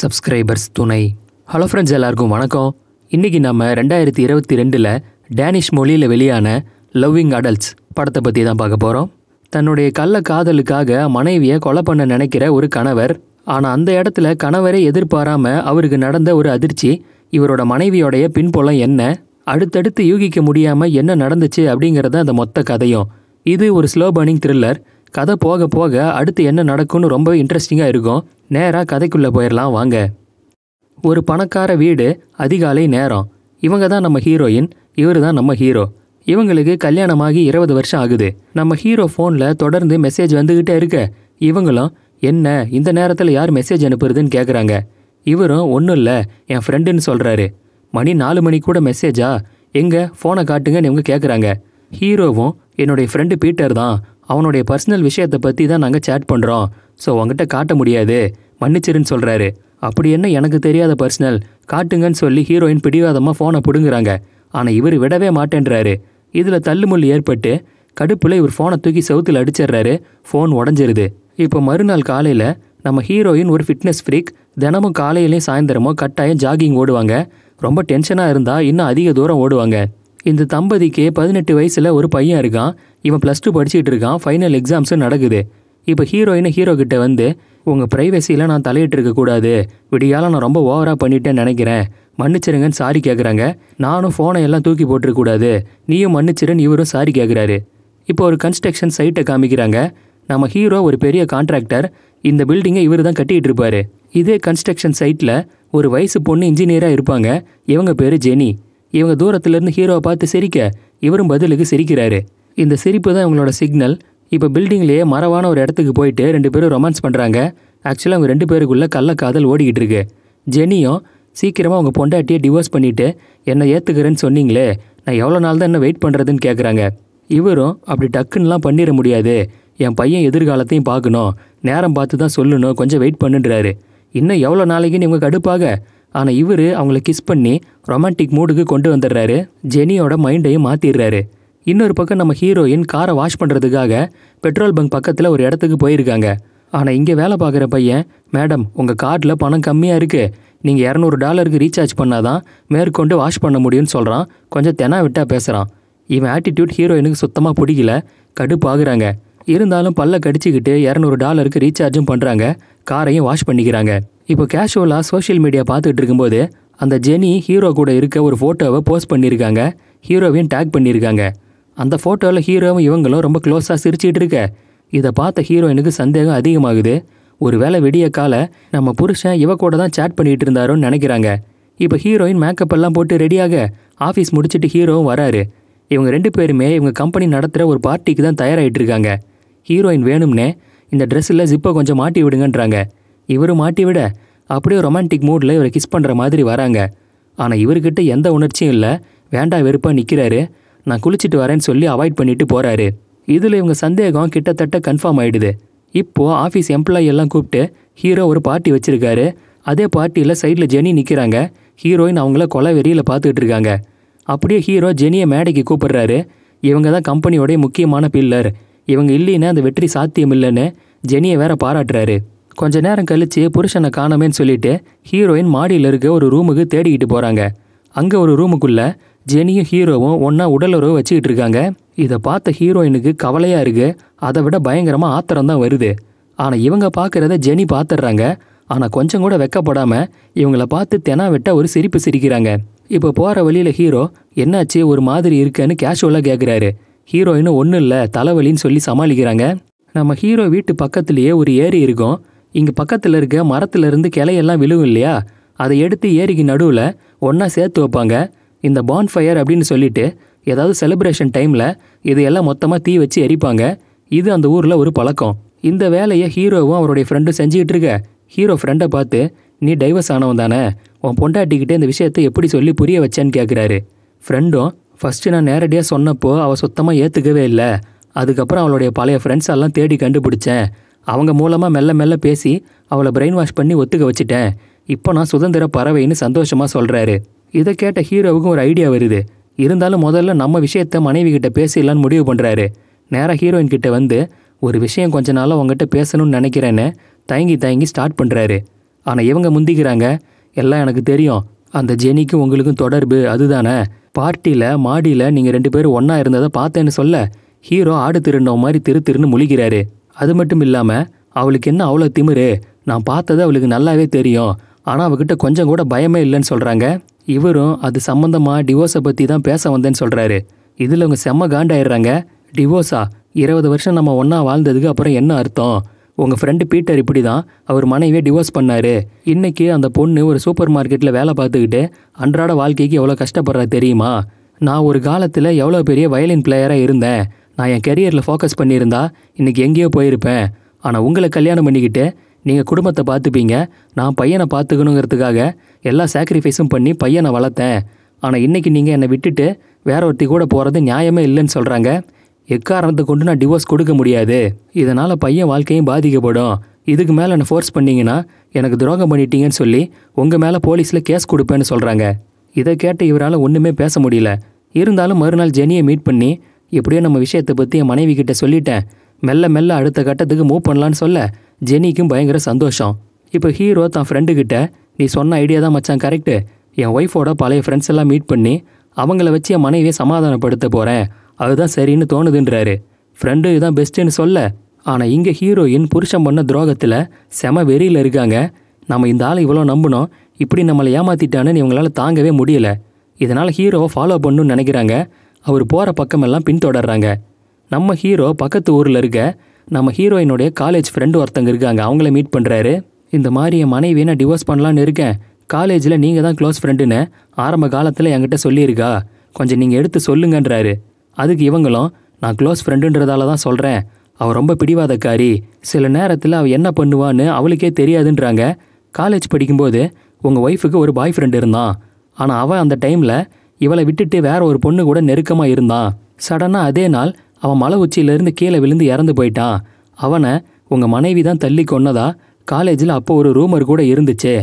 subscribers துணை hello friends எல்லாருக்கும் வணக்கம் இன்னைக்கு நம்ம ரெண்டாயிரத்தி இருபத்தி ரெண்டில் டேனிஷ் மொழியில் வெளியான லவ்விங் அடல்ட்ஸ் படத்தை பற்றி தான் பார்க்க போகிறோம் தன்னுடைய கள்ள காதலுக்காக மனைவியை கொலை பண்ண நினைக்கிற ஒரு கணவர் ஆனால் அந்த இடத்துல கணவரை எதிர்பாராமல் அவருக்கு நடந்த ஒரு அதிர்ச்சி இவரோட மனைவியோடைய பின்புலம் என்ன அடுத்தடுத்து யூகிக்க முடியாமல் என்ன நடந்துச்சு அப்படிங்கிறத அந்த மொத்த கதையும் இது ஒரு ஸ்லோ பர்னிங் த்ரில்லர் கதை போக போக அடுத்து என்ன நடக்கும்னு ரொம்ப இன்ட்ரெஸ்டிங்காக இருக்கும் நேராக கதைக்குள்ளே போயிடலாம் வாங்க ஒரு பணக்கார வீடு அதிகாலை நேரம் இவங்க தான் நம்ம ஹீரோயின் இவர் தான் நம்ம ஹீரோ இவங்களுக்கு கல்யாணமாகி இருபது வருஷம் ஆகுது நம்ம ஹீரோ ஃபோனில் தொடர்ந்து மெசேஜ் வந்துக்கிட்டே இருக்க இவங்களும் என்ன இந்த நேரத்தில் யார் மெசேஜ் அனுப்புறதுன்னு கேட்குறாங்க இவரும் ஒன்றும் இல்லை என் ஃப்ரெண்டுன்னு சொல்கிறாரு மணி நாலு மணி கூட மெசேஜா எங்கே ஃபோனை காட்டுங்கன்னு இவங்க கேட்குறாங்க ஹீரோவும் என்னுடைய ஃப்ரெண்டு பீட்டர் தான் அவனுடைய பர்சனல் விஷயத்தை பற்றி தான் நாங்கள் சேட் பண்ணுறோம் ஸோ உங்ககிட்ட காட்ட முடியாது மன்னிச்சிருன்னு சொல்கிறாரு அப்படி என்ன எனக்கு தெரியாத பர்சனல் காட்டுங்கன்னு சொல்லி ஹீரோயின் பிடிவாதமாக ஃபோனை பிடுங்குறாங்க ஆனால் இவர் விடவே மாட்டேன்றாரு இதில் தள்ளுமுள்ளி ஏற்பட்டு கடுப்பில் இவர் ஃபோனை தூக்கி செவுத்தில் அடிச்சிடுறாரு ஃபோன் உடஞ்சிருது இப்போ மறுநாள் காலையில் நம்ம ஹீரோயின் ஒரு ஃபிட்னஸ் ஃப்ரீக் தினமும் காலையிலையும் சாயந்தரமோ கட்டாயம் ஜாகிங் ஓடுவாங்க ரொம்ப டென்ஷனாக இருந்தால் இன்னும் அதிக தூரம் ஓடுவாங்க இந்த தம்பதிக்கு பதினெட்டு வயசில் ஒரு பையன் இருக்கான் இவன் ப்ளஸ் டூ படிச்சுட்டு இருக்கான் ஃபைனல் எக்ஸாம்ஸும் நடக்குது இப்போ ஹீரோயினை ஹீரோ கிட்ட வந்து உங்கள் ப்ரைவசியில் நான் தலையிட்டு இருக்கக்கூடாது விடியால் நான் ரொம்ப ஓவராக பண்ணிட்டேன்னு நினைக்கிறேன் மன்னிச்சிருங்கன்னு சாரி கேட்குறாங்க நானும் ஃபோனை எல்லாம் தூக்கி போட்டுருக்கூடாது நீயும் மன்னிச்சிருன்னு இவரும் சாரி கேட்குறாரு இப்போ ஒரு கன்ஸ்ட்ரக்ஷன் சைட்டை காமிக்கிறாங்க நம்ம ஹீரோ ஒரு பெரிய கான்ட்ராக்டர் இந்த பில்டிங்கை இவர் தான் கட்டிகிட்டு இருப்பாரு இதே கன்ஸ்ட்ரக்ஷன் சைட்டில் ஒரு வயசு பொண்ணு இன்ஜினியராக இருப்பாங்க இவங்க பேர் ஜெனி இவங்க தூரத்துலேருந்து ஹீரோவை பார்த்து சிரிக்க இவரும் பதிலுக்கு சிரிக்கிறாரு இந்த சிரிப்பு தான் இவங்களோட சிக்னல் இப்போ பில்டிங்லேயே மரவான ஒரு இடத்துக்கு போயிட்டு ரெண்டு பேரும் ரொமான்ஸ் பண்ணுறாங்க ஆக்சுவலாக அவங்க ரெண்டு பேருக்குள்ளே காதல் ஓடிக்கிட்டு இருக்கு ஜெனியும் சீக்கிரமாக அவங்க பொண்டாட்டியை டிவோர்ஸ் பண்ணிவிட்டு என்னை ஏற்றுக்கிறேன்னு சொன்னீங்களே நான் எவ்வளோ நாள் தான் என்ன வெயிட் பண்ணுறதுன்னு கேட்குறாங்க இவரும் அப்படி டக்குன்னெலாம் பண்ணிட முடியாது என் பையன் எதிர்காலத்தையும் பார்க்கணும் நேரம் பார்த்து தான் சொல்லணும் கொஞ்சம் வெயிட் பண்ணுன்றாரு இன்னும் எவ்வளோ நாளைக்குன்னு இவங்க கடுப்பாக ஆனால் இவர் அவங்கள கிஸ் பண்ணி ரொமான்டிக் மூடுக்கு கொண்டு வந்துடுறாரு ஜெனியோட மைண்டையும் மாற்றிடுறாரு இன்னொரு பக்கம் நம்ம ஹீரோயின் காரை வாஷ் பண்ணுறதுக்காக பெட்ரோல் பங்க் பக்கத்தில் ஒரு இடத்துக்கு போயிருக்காங்க ஆனால் இங்கே வேலை பார்க்குற பையன் மேடம் உங்கள் கார்டில் பணம் கம்மியாக இருக்குது நீங்கள் இரநூறு டாலருக்கு ரீசார்ஜ் பண்ணாதான் மேற்கொண்டு வாஷ் பண்ண முடியும்னு சொல்கிறான் கொஞ்சம் தெனா விட்டால் பேசுகிறான் இவன் ஆட்டிடியூட் ஹீரோயினுக்கு சுத்தமாக பிடிக்கல கடுப்பாகிறாங்க இருந்தாலும் பல்ல கடிச்சிக்கிட்டு இரநூறு டாலருக்கு ரீசார்ஜும் பண்ணுறாங்க காரையும் வாஷ் பண்ணிக்கிறாங்க இப்போ கேஷுவலாக சோஷியல் மீடியா பார்த்துக்கிட்டு இருக்கும்போது அந்த ஜெனி ஹீரோ கூட இருக்க ஒரு ஃபோட்டோவை போஸ்ட் பண்ணியிருக்காங்க ஹீரோவையும் டேக் பண்ணியிருக்காங்க அந்த ஃபோட்டோவில் ஹீரோவும் இவங்களும் ரொம்ப க்ளோஸாக சிரிச்சிட்டு இருக்க இதை பார்த்த ஹீரோயினுக்கு சந்தேகம் அதிகமாகுது ஒரு வேளை விடிய கால நம்ம புருஷன் இவ கூட தான் சேட் பண்ணிகிட்டு இருந்தாரோன்னு நினைக்கிறாங்க இப்போ ஹீரோயின் மேக்கப் எல்லாம் போட்டு ரெடியாக ஆஃபீஸ் முடிச்சுட்டு ஹீரோவும் வராரு இவங்க ரெண்டு பேருமே இவங்க கம்பெனி நடத்துகிற ஒரு பார்ட்டிக்கு தான் தயாராகிட்டு இருக்காங்க ஹீரோயின் வேணும்னே இந்த ட்ரெஸ்ஸில் ஜிப்பை கொஞ்சம் மாட்டி விடுங்கன்றாங்க இவரும் மாட்டி விட அப்படியே ரொமான்டிக் மூடில் இவரை கிஸ் பண்ணுற மாதிரி வராங்க ஆனால் இவர்கிட்ட எந்த உணர்ச்சியும் இல்லை வேண்டாம் வெறுப்பாக நிற்கிறாரு நான் குளிச்சுட்டு வரேன்னு சொல்லி அவாய்ட் பண்ணிட்டு போறாரு இதில் இவங்க சந்தேகம் கிட்டத்தட்ட கன்ஃபார்ம் ஆகிடுது இப்போது ஆஃபீஸ் எம்ப்ளாயி எல்லாம் கூப்பிட்டு ஹீரோ ஒரு பார்ட்டி வச்சுருக்காரு அதே பார்ட்டியில் சைடில் ஜெனி நிற்கிறாங்க ஹீரோயின் அவங்கள கொலை வெறியில் பார்த்துக்கிட்டு இருக்காங்க அப்படியே ஹீரோ ஜெனியை மேடைக்கு கூப்பிடுறாரு இவங்க தான் கம்பெனியோடைய முக்கியமான பில்லர் இவங்க இல்லைன்னா அந்த வெற்றி சாத்தியம் இல்லைன்னு ஜெனியை வேற பாராட்டுறாரு கொஞ்ச நேரம் கழிச்சு புருஷனை காணமேன்னு சொல்லிட்டு ஹீரோயின் மாடியில் இருக்க ஒரு ரூமுக்கு தேடிக்கிட்டு போகிறாங்க அங்கே ஒரு ரூமுக்குள்ளே ஜெனியும் ஹீரோவும் ஒன்றா உடலுறவு வச்சுக்கிட்டு இருக்காங்க இதை பார்த்த ஹீரோயினுக்கு கவலையாக இருக்குது அதை விட பயங்கரமாக ஆத்திரம் தான் வருது ஆனால் இவங்க பார்க்குறத ஜெனி பார்த்துடுறாங்க ஆனால் கொஞ்சம் கூட வெக்கப்படாமல் இவங்கள பார்த்து தெனா வெட்ட ஒரு சிரிப்பு சிரிக்கிறாங்க இப்போ போகிற வழியில் ஹீரோ என்னாச்சு ஒரு மாதிரி இருக்குன்னு கேஷுவலாக கேட்குறாரு ஹீரோயினும் ஒன்றும் இல்லை தலைவலின்னு சொல்லி சமாளிக்கிறாங்க நம்ம ஹீரோ வீட்டு பக்கத்துலேயே ஒரு ஏரி இருக்கும் இங்கே பக்கத்தில் இருக்க மரத்துலேருந்து கிளையெல்லாம் விழுவும் இல்லையா அதை எடுத்து ஏரிக்கு நடுவில் ஒன்றா சேர்த்து வைப்பாங்க இந்த பான் ஃபயர் அப்படின்னு சொல்லிட்டு ஏதாவது செலிப்ரேஷன் டைமில் இதையெல்லாம் மொத்தமாக தீ வச்சு எரிப்பாங்க இது அந்த ஊரில் ஒரு பழக்கம் இந்த வேலையை ஹீரோவும் அவருடைய ஃப்ரெண்டும் செஞ்சுக்கிட்டு இருக்க ஹீரோ ஃப்ரெண்டை பார்த்து நீ டைவர்ஸ் ஆனவன் தானே உன் பொண்டாட்டிக்கிட்டே இந்த விஷயத்தை எப்படி சொல்லி புரிய வச்சேன்னு கேட்குறாரு ஃப்ரெண்டும் ஃபஸ்ட்டு நான் நேரடியாக சொன்னப்போ அவள் சுத்தமாக ஏற்றுக்கவே இல்லை அதுக்கப்புறம் அவளுடைய பழைய ஃப்ரெண்ட்ஸ் எல்லாம் தேடி கண்டுபிடிச்சேன் அவங்க மூலமாக மெல்ல மெல்ல பேசி அவளை பிரெயின் வாஷ் பண்ணி ஒத்துக்க வச்சுட்டேன் இப்போ நான் சுதந்திர பறவைன்னு சந்தோஷமாக சொல்கிறாரு இதை கேட்ட ஹீரோவுக்கும் ஒரு ஐடியா வருது இருந்தாலும் முதல்ல நம்ம விஷயத்த மனைவி கிட்ட பேசிடலான்னு முடிவு பண்ணுறாரு நேராக ஹீரோயின் கிட்ட வந்து ஒரு விஷயம் கொஞ்ச நாளாக உங்ககிட்ட பேசணும்னு நினைக்கிறேன்னு தயங்கி தயங்கி ஸ்டார்ட் பண்ணுறாரு ஆனால் இவங்க முந்திக்கிறாங்க எல்லாம் எனக்கு தெரியும் அந்த ஜெனிக்கும் உங்களுக்கும் தொடர்பு அதுதானே பார்ட்டியில் மாடியில் நீங்கள் ரெண்டு பேரும் ஒன்றா இருந்ததை பார்த்தேன்னு சொல்ல ஹீரோ ஆடு திருண்டவ மாதிரி திரு திருன்னு முழிக்கிறாரு அது மட்டும் இல்லாமல் அவளுக்கு என்ன அவ்வளோ திமிரு நான் பார்த்தது அவளுக்கு நல்லாவே தெரியும் ஆனால் அவகிட்ட கொஞ்சம் கூட பயமே இல்லைன்னு சொல்கிறாங்க இவரும் அது சம்மந்தமாக டிவோர்ஸை பற்றி தான் பேச வந்தேன்னு சொல்கிறாரு இதில் அவங்க செம்ம காண்டாயிடுறாங்க டிவோர்ஸா இருபது வருஷம் நம்ம ஒன்றா வாழ்ந்ததுக்கு அப்புறம் என்ன அர்த்தம் உங்கள் ஃப்ரெண்டு பீட்டர் இப்படி தான் அவர் மனைவியே டிவோர்ஸ் பண்ணார் இன்றைக்கி அந்த பொண்ணு ஒரு சூப்பர் மார்க்கெட்டில் வேலை பார்த்துக்கிட்டு அன்றாட வாழ்க்கைக்கு எவ்வளோ கஷ்டப்படுறா தெரியுமா நான் ஒரு காலத்தில் எவ்வளோ பெரிய வயலின் பிளேயராக இருந்தேன் நான் என் கெரியரில் ஃபோக்கஸ் பண்ணியிருந்தா இன்றைக்கி எங்கேயோ போயிருப்பேன் ஆனால் உங்களை கல்யாணம் பண்ணிக்கிட்டு நீங்கள் குடும்பத்தை பார்த்துப்பீங்க நான் பையனை பார்த்துக்கணுங்கிறதுக்காக எல்லா சாக்ரிஃபைஸும் பண்ணி பையனை வளர்த்தேன் ஆனால் இன்றைக்கி நீங்கள் என்னை விட்டுட்டு வேற ஒருத்தி கூட போகிறது நியாயமே இல்லைன்னு சொல்கிறாங்க எக்காரணத்தை கொண்டு நான் டிவோர்ஸ் கொடுக்க முடியாது இதனால் பையன் வாழ்க்கையும் பாதிக்கப்படும் இதுக்கு மேலே என்னை ஃபோர்ஸ் பண்ணிங்கன்னா எனக்கு துரோகம் பண்ணிட்டீங்கன்னு சொல்லி உங்கள் மேலே போலீஸில் கேஸ் கொடுப்பேன்னு சொல்கிறாங்க இதை கேட்ட இவரால் ஒன்றுமே பேச முடியல இருந்தாலும் மறுநாள் ஜெனியை மீட் பண்ணி எப்படியோ நம்ம விஷயத்தை பற்றி என் மனைவி கிட்டே சொல்லிட்டேன் மெல்ல மெல்ல அடுத்த கட்டத்துக்கு மூவ் பண்ணலான்னு சொல்ல ஜெனிக்கும் பயங்கர சந்தோஷம் இப்போ ஹீரோ தான் ஃப்ரெண்டுக்கிட்ட நீ சொன்ன ஐடியா தான் மச்சான் கரெக்டு என் ஒய்ஃபோட பழைய ஃப்ரெண்ட்ஸ் எல்லாம் மீட் பண்ணி அவங்கள வச்சு என் மனைவியை சமாதானப்படுத்த போகிறேன் அதுதான் சரின்னு தோணுதுன்றாரு ஃப்ரெண்டு இதுதான் பெஸ்ட்டுன்னு சொல்ல ஆனால் இங்கே ஹீரோயின் புருஷன் பண்ண துரோகத்தில் செம வெறியில் இருக்காங்க நம்ம இந்த ஆளை இவ்வளோ நம்பினோம் இப்படி நம்மளை ஏமாற்றிட்டான்னு இவங்களால் தாங்கவே முடியல இதனால் ஹீரோவை ஃபாலோ பண்ணுன்னு நினைக்கிறாங்க அவர் போகிற பக்கமெல்லாம் பின்தொடர்றாங்க நம்ம ஹீரோ பக்கத்து ஊரில் இருக்க நம்ம ஹீரோயினுடைய காலேஜ் ஃப்ரெண்டு ஒருத்தங்க இருக்காங்க அவங்கள மீட் பண்ணுறாரு இந்த மாதிரி என் மனைவி நான் டிவோர்ஸ் பண்ணலான்னு இருக்கேன் காலேஜில் நீங்கள் தான் க்ளோஸ் ஃப்ரெண்டுன்னு ஆரம்ப காலத்தில் என்கிட்ட சொல்லியிருக்கா கொஞ்சம் நீங்கள் எடுத்து சொல்லுங்கன்றாரு அதுக்கு இவங்களும் நான் க்ளோஸ் ஃப்ரெண்டுன்றதால தான் சொல்கிறேன் அவள் ரொம்ப பிடிவாதக்காரி சில நேரத்தில் அவள் என்ன பண்ணுவான்னு அவளுக்கே தெரியாதுன்றாங்க காலேஜ் படிக்கும்போது உங்கள் ஒய்ஃபுக்கு ஒரு பாய் ஃப்ரெண்டு இருந்தான் ஆனால் அவன் அந்த டைமில் இவளை விட்டுட்டு வேற ஒரு பொண்ணு கூட நெருக்கமாக இருந்தான் சடனாக அதே நாள் அவன் மலை உச்சியிலேருந்து கீழே விழுந்து இறந்து போயிட்டான் அவனை உங்கள் மனைவி தான் தள்ளி கொன்னதா காலேஜில் அப்போ ஒரு ரூமர் கூட இருந்துச்சு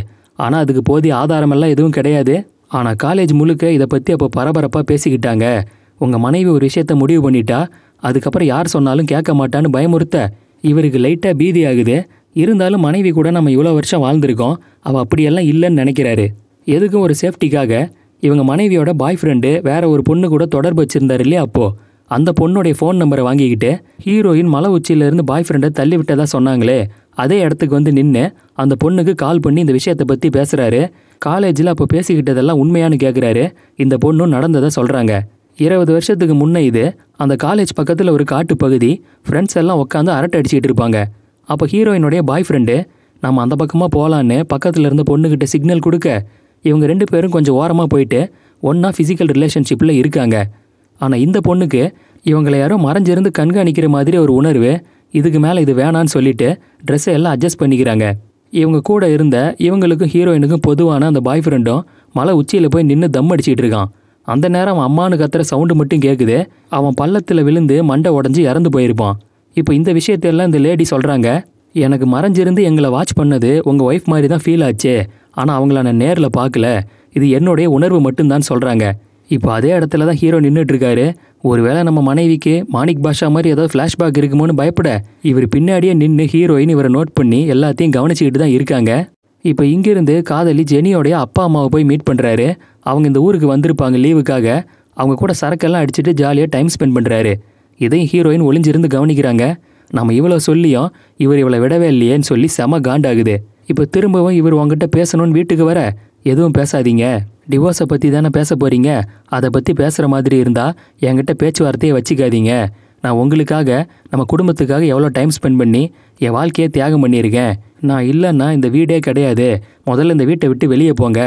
ஆனால் அதுக்கு போதிய ஆதாரமெல்லாம் எதுவும் கிடையாது ஆனால் காலேஜ் முழுக்க இதை பற்றி அப்போ பரபரப்பாக பேசிக்கிட்டாங்க உங்கள் மனைவி ஒரு விஷயத்த முடிவு பண்ணிட்டா அதுக்கப்புறம் யார் சொன்னாலும் கேட்க மாட்டான்னு பயமுறுத்த இவருக்கு லைட்டாக பீதி ஆகுது இருந்தாலும் மனைவி கூட நம்ம இவ்வளோ வருஷம் வாழ்ந்திருக்கோம் அவள் அப்படியெல்லாம் இல்லைன்னு நினைக்கிறாரு எதுக்கும் ஒரு சேஃப்டிக்காக இவங்க மனைவியோட பாய் ஃப்ரெண்டு வேற ஒரு பொண்ணு கூட தொடர்பு வச்சுருந்தாரு இல்லையா அப்போது அந்த பொண்ணுடைய ஃபோன் நம்பரை வாங்கிக்கிட்டு ஹீரோயின் மலை உச்சியிலேருந்து பாய் ஃப்ரெண்டை தள்ளி விட்டதாக சொன்னாங்களே அதே இடத்துக்கு வந்து நின்று அந்த பொண்ணுக்கு கால் பண்ணி இந்த விஷயத்தை பற்றி பேசுகிறாரு காலேஜில் அப்போ பேசிக்கிட்டதெல்லாம் உண்மையான்னு கேட்குறாரு இந்த பொண்ணும் நடந்ததை சொல்கிறாங்க இருபது வருஷத்துக்கு முன்னே இது அந்த காலேஜ் பக்கத்தில் ஒரு காட்டு பகுதி ஃப்ரெண்ட்ஸ் எல்லாம் உட்காந்து அரட்டை அடிச்சுக்கிட்டு இருப்பாங்க அப்போ ஹீரோயினுடைய பாய் ஃப்ரெண்டு நம்ம அந்த பக்கமாக போகலான்னு பக்கத்தில் இருந்த பொண்ணுக்கிட்ட சிக்னல் கொடுக்க இவங்க ரெண்டு பேரும் கொஞ்சம் ஓரமாக போயிட்டு ஒன்றா ஃபிசிக்கல் ரிலேஷன்ஷிப்பில் இருக்காங்க ஆனால் இந்த பொண்ணுக்கு இவங்களை யாரோ மறைஞ்சிருந்து கண்காணிக்கிற மாதிரி ஒரு உணர்வு இதுக்கு மேலே இது வேணான்னு சொல்லிட்டு ட்ரெஸ்ஸை எல்லாம் அட்ஜஸ்ட் பண்ணிக்கிறாங்க இவங்க கூட இருந்த இவங்களுக்கும் ஹீரோயினுக்கும் பொதுவான அந்த பாய் ஃப்ரெண்டும் மலை உச்சியில் போய் நின்று தம் அடிச்சிட்டு இருக்கான் அந்த நேரம் அவன் அம்மானு கத்துற சவுண்டு மட்டும் கேட்குது அவன் பள்ளத்தில் விழுந்து மண்டை உடஞ்சி இறந்து போயிருப்பான் இப்போ இந்த விஷயத்தையெல்லாம் இந்த லேடி சொல்கிறாங்க எனக்கு மறைஞ்சிருந்து எங்களை வாட்ச் பண்ணது உங்கள் ஒய்ஃப் மாதிரி தான் ஃபீல் ஆச்சு ஆனால் அவங்கள நான் நேரில் பார்க்கல இது என்னுடைய உணர்வு மட்டும்தான் சொல்கிறாங்க இப்போ அதே இடத்துல தான் ஹீரோ நின்றுட்டுருக்காரு ஒருவேளை நம்ம மனைவிக்கு மாணிக் பாஷா மாதிரி ஏதாவது ஃப்ளாஷ்பேக் இருக்குமோன்னு பயப்பட இவர் பின்னாடியே நின்று ஹீரோயின் இவரை நோட் பண்ணி எல்லாத்தையும் கவனிச்சுக்கிட்டு தான் இருக்காங்க இப்போ இங்கேருந்து காதலி ஜெனியோடைய அப்பா அம்மாவை போய் மீட் பண்ணுறாரு அவங்க இந்த ஊருக்கு வந்திருப்பாங்க லீவுக்காக அவங்க கூட சரக்கெல்லாம் அடிச்சுட்டு ஜாலியாக டைம் ஸ்பெண்ட் பண்ணுறாரு இதையும் ஹீரோயின் ஒளிஞ்சிருந்து கவனிக்கிறாங்க நம்ம இவ்வளோ சொல்லியும் இவர் இவ்வளோ விடவே இல்லையேன்னு சொல்லி செம காண்டாகுது இப்போ திரும்பவும் இவர் உங்ககிட்ட பேசணும்னு வீட்டுக்கு வர எதுவும் பேசாதீங்க டிவோர்ஸை பற்றி தானே பேச போகிறீங்க அதை பற்றி பேசுகிற மாதிரி இருந்தால் என்கிட்ட பேச்சுவார்த்தையை வச்சுக்காதீங்க நான் உங்களுக்காக நம்ம குடும்பத்துக்காக எவ்வளோ டைம் ஸ்பெண்ட் பண்ணி என் வாழ்க்கையை தியாகம் பண்ணியிருக்கேன் நான் இல்லைன்னா இந்த வீடே கிடையாது முதல்ல இந்த வீட்டை விட்டு வெளியே போங்க